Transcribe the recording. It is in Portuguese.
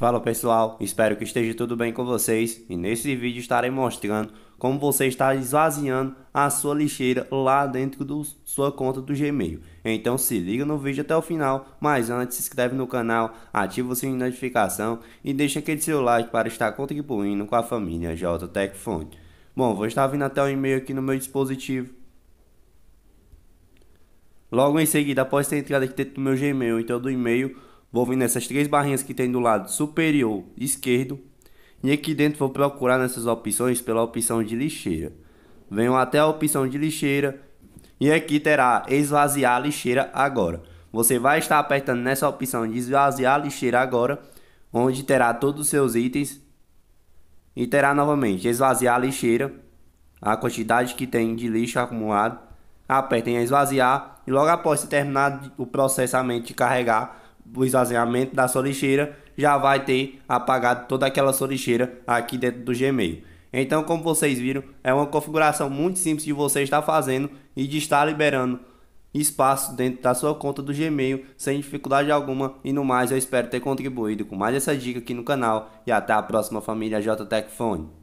Fala pessoal, espero que esteja tudo bem com vocês e nesse vídeo estarei mostrando como você está esvaziando a sua lixeira lá dentro da sua conta do Gmail. Então se liga no vídeo até o final, mas antes se inscreve no canal, ativa o sininho de notificação e deixa aquele seu like para estar contribuindo com a família JTech Fonte. Bom, vou estar vindo até o e-mail aqui no meu dispositivo. Logo em seguida, após ter entrado aqui dentro do meu Gmail, então do e-mail, Vou vir nessas três barrinhas que tem do lado superior esquerdo. E aqui dentro vou procurar nessas opções pela opção de lixeira. Venho até a opção de lixeira. E aqui terá esvaziar a lixeira agora. Você vai estar apertando nessa opção de esvaziar a lixeira agora. Onde terá todos os seus itens. E terá novamente esvaziar a lixeira. A quantidade que tem de lixo acumulado. Apertem em esvaziar. E logo após terminar o processamento de carregar o esvaziamento da sua lixeira, já vai ter apagado toda aquela sua lixeira aqui dentro do Gmail. Então, como vocês viram, é uma configuração muito simples de você estar fazendo e de estar liberando espaço dentro da sua conta do Gmail sem dificuldade alguma. E no mais, eu espero ter contribuído com mais essa dica aqui no canal. E até a próxima, família JTech